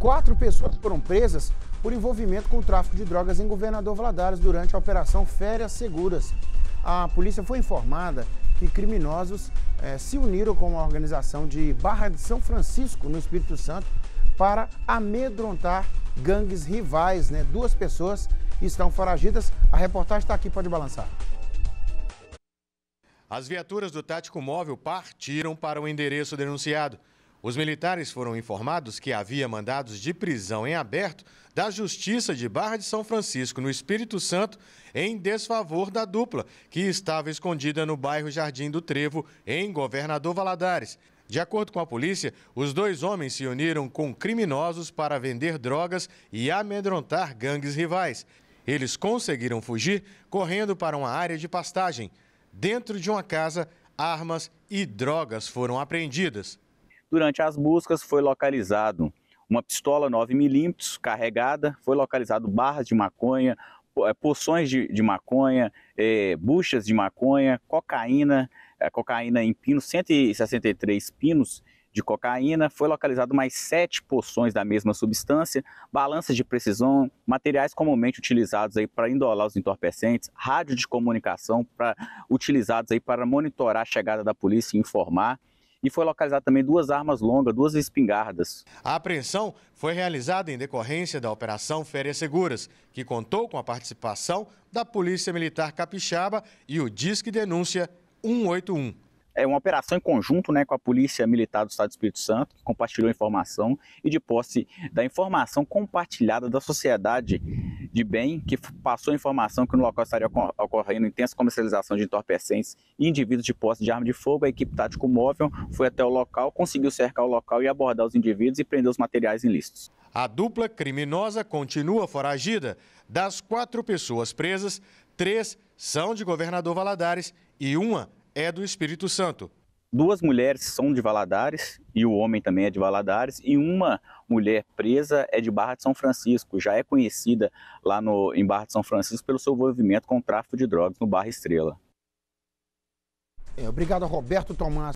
Quatro pessoas foram presas por envolvimento com o tráfico de drogas em Governador Valadares durante a Operação Férias Seguras. A polícia foi informada que criminosos eh, se uniram com uma organização de Barra de São Francisco, no Espírito Santo, para amedrontar gangues rivais. Né? Duas pessoas estão foragidas. A reportagem está aqui, pode balançar. As viaturas do Tático Móvel partiram para o endereço denunciado. Os militares foram informados que havia mandados de prisão em aberto da Justiça de Barra de São Francisco, no Espírito Santo, em desfavor da dupla, que estava escondida no bairro Jardim do Trevo, em Governador Valadares. De acordo com a polícia, os dois homens se uniram com criminosos para vender drogas e amedrontar gangues rivais. Eles conseguiram fugir correndo para uma área de pastagem. Dentro de uma casa, armas e drogas foram apreendidas. Durante as buscas foi localizado uma pistola 9mm carregada, foi localizado barras de maconha, poções eh, de, de maconha, é, buchas de maconha, cocaína, é, cocaína em pinos, 163 pinos de cocaína, foi localizado mais sete poções da mesma substância, balanças de precisão, materiais comumente utilizados aí para indolar os entorpecentes, rádio de comunicação para utilizados aí para monitorar a chegada da polícia e informar e foi localizado também duas armas longas, duas espingardas. A apreensão foi realizada em decorrência da Operação Férias Seguras, que contou com a participação da Polícia Militar Capixaba e o Disque Denúncia 181 é uma operação em conjunto né, com a Polícia Militar do Estado do Espírito Santo, que compartilhou informação e de posse da informação compartilhada da sociedade de bem que passou informação que no local estaria ocorrendo intensa comercialização de entorpecentes e indivíduos de posse de arma de fogo. A equipe tático móvel foi até o local, conseguiu cercar o local e abordar os indivíduos e prender os materiais ilícitos. A dupla criminosa continua foragida. Das quatro pessoas presas, três são de Governador Valadares e uma é do Espírito Santo duas mulheres são de Valadares e o homem também é de Valadares e uma mulher presa é de Barra de São Francisco, já é conhecida lá no, em Barra de São Francisco pelo seu envolvimento com o tráfico de drogas no Barra Estrela. É, obrigado, Roberto Tomás.